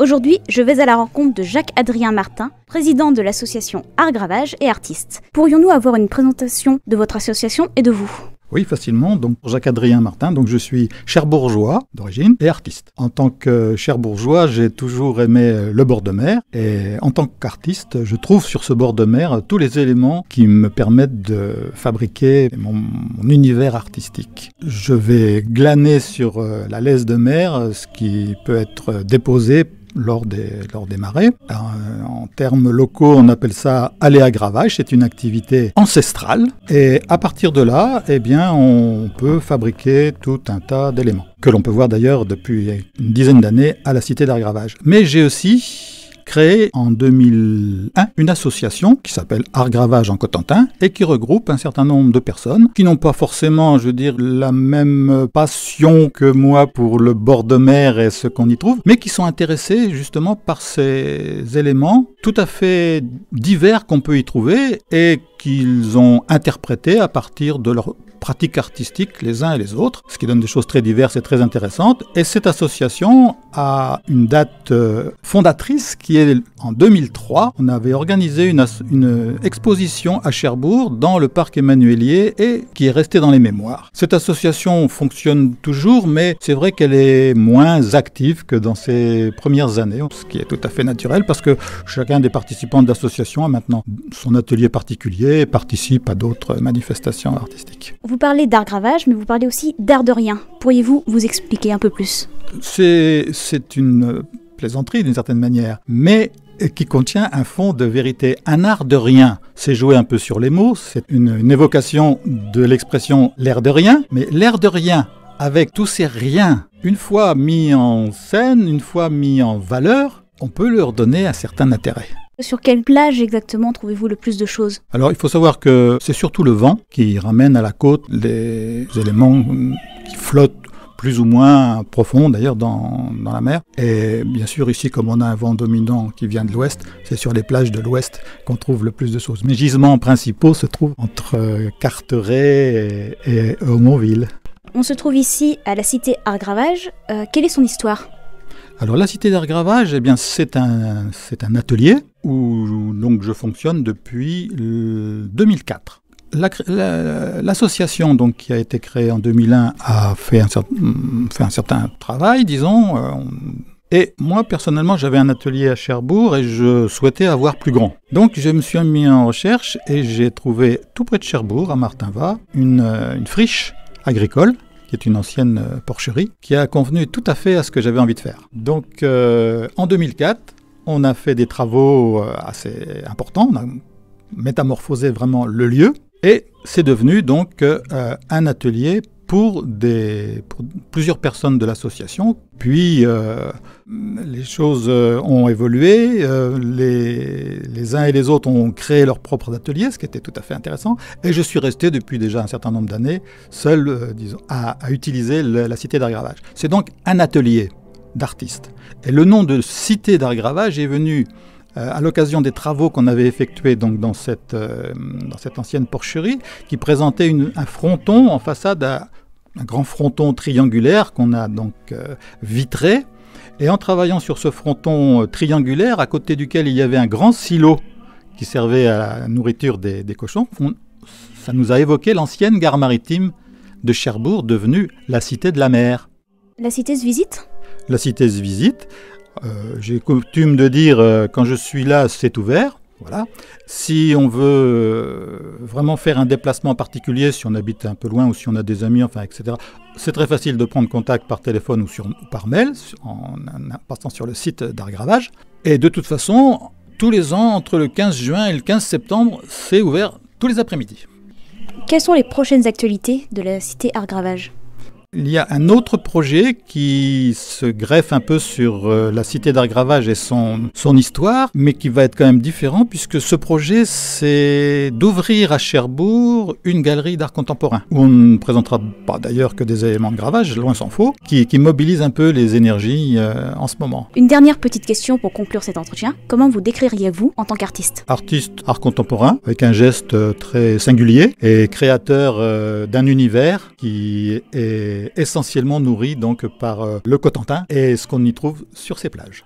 Aujourd'hui, je vais à la rencontre de Jacques-Adrien Martin, président de l'association Art Gravage et artiste. Pourrions-nous avoir une présentation de votre association et de vous oui, facilement. Donc, Jacques-Adrien Martin. Donc, je suis cher bourgeois d'origine et artiste. En tant que cher bourgeois, j'ai toujours aimé euh, le bord de mer. Et en tant qu'artiste, je trouve sur ce bord de mer euh, tous les éléments qui me permettent de fabriquer mon univers artistique. Je vais glaner sur euh, la laisse de mer ce qui peut être déposé lors des, lors des marées. Euh, en termes locaux, on appelle ça aller à gravage. C'est une activité ancestrale. Et à partir de là, eh bien, on peut fabriquer tout un tas d'éléments que l'on peut voir d'ailleurs depuis une dizaine d'années à la Cité d'Argravage. Mais j'ai aussi créé en 2001 une association qui s'appelle Art Gravage en Cotentin et qui regroupe un certain nombre de personnes qui n'ont pas forcément, je veux dire, la même passion que moi pour le bord de mer et ce qu'on y trouve, mais qui sont intéressées justement par ces éléments tout à fait divers qu'on peut y trouver et qu'ils ont interprétés à partir de leur pratiques artistiques les uns et les autres, ce qui donne des choses très diverses et très intéressantes. Et cette association a une date euh, fondatrice qui est en 2003. On avait organisé une, une exposition à Cherbourg dans le parc Emmanuelier et qui est restée dans les mémoires. Cette association fonctionne toujours, mais c'est vrai qu'elle est moins active que dans ses premières années, ce qui est tout à fait naturel parce que chacun des participants de l'association a maintenant son atelier particulier et participe à d'autres manifestations artistiques. Vous parlez d'art gravage, mais vous parlez aussi d'art de rien. Pourriez-vous vous expliquer un peu plus C'est une euh, plaisanterie d'une certaine manière, mais euh, qui contient un fond de vérité, un art de rien. C'est jouer un peu sur les mots, c'est une, évocation de l'expression l'air de rien, mais l'air de rien, avec tous ces riens, une fois mis en scène, une fois mis en valeur, on peut leur donner un certain intérêt. Sur quelle plage exactement trouvez-vous le plus de choses Alors il faut savoir que c'est surtout le vent qui ramène à la côte les éléments qui flottent plus ou moins profond d'ailleurs dans, la mer. Et bien sûr ici comme on a un vent dominant qui vient de l'ouest, c'est sur les plages de l'ouest qu'on trouve le plus de choses. Mes gisements principaux se trouvent entre Carteret et, et On se trouve ici à la cité Argravage. Euh, quelle est son histoire alors la cité d'argravage, eh bien c'est un, c'est un atelier où donc je fonctionne depuis 2004. Euh, l'association donc qui a été créée en 2001 a fait un, mm, fait un certain travail, disons. Euh, et moi personnellement, j'avais un atelier à Cherbourg et je souhaitais avoir plus grand. Donc je me suis mis en recherche et j'ai trouvé tout près de Cherbourg, à Martinva, une, euh, une friche agricole qui est une ancienne euh, porcherie, qui a convenu tout à fait à ce que j'avais envie de faire. Donc euh, en 2004, on a fait des travaux euh, assez importants, on a métamorphosé vraiment le lieu, et c'est devenu donc un atelier pour, des, plusieurs personnes de l'association. Puis euh, les choses euh, ont évolué, euh, les, les, uns et les autres ont créé leurs propres ateliers, ce qui était tout à fait intéressant. Et je suis resté depuis déjà un certain nombre d'années seul, disons, à, utiliser la cité d'argravage. C'est donc un atelier d'artistes. Et le nom de cité d'argravage est venu à l'occasion des travaux qu'on avait effectués donc, dans, cette, dans cette ancienne porcherie, qui présentait un fronton en façade à, un grand fronton triangulaire qu'on a donc euh, vitré. Et en travaillant sur ce fronton euh, triangulaire, à côté duquel il y avait un grand silo qui servait à la nourriture des, cochons, ça nous a évoqué l'ancienne gare maritime de Cherbourg, devenue la cité de la mer. La cité se visite La cité se visite. Euh, j'ai coutume de dire, quand je suis là, c'est ouvert. Voilà. Si on veut euh, vraiment faire un déplacement particulier, si on habite un peu loin ou si on a des amis, enfin, etc., c'est très facile de prendre contact par téléphone ou, par mail en, passant sur le site d'Argravage. Et de toute façon, tous les ans, entre le 15 juin et le 15 septembre, c'est ouvert tous les après-midi. Quelles sont les prochaines actualités de la cité Argravage il y a un autre projet qui se greffe un peu sur euh, la cité d'art gravage et son, son histoire, mais qui va être quand même différent puisque ce projet, c'est d'ouvrir à Cherbourg une galerie d'art contemporain, où on ne présentera pas d'ailleurs que des éléments de gravage, loin s'en faut, qui, qui mobilise un peu les énergies euh, en ce moment. Une dernière petite question pour conclure cet entretien. Comment vous décririez-vous en tant qu'artiste Artiste art contemporain, avec un geste euh, très singulier, et créateur d'un univers qui est essentiellement nourri donc par euh, le Cotentin et ce qu'on y trouve sur ces plages.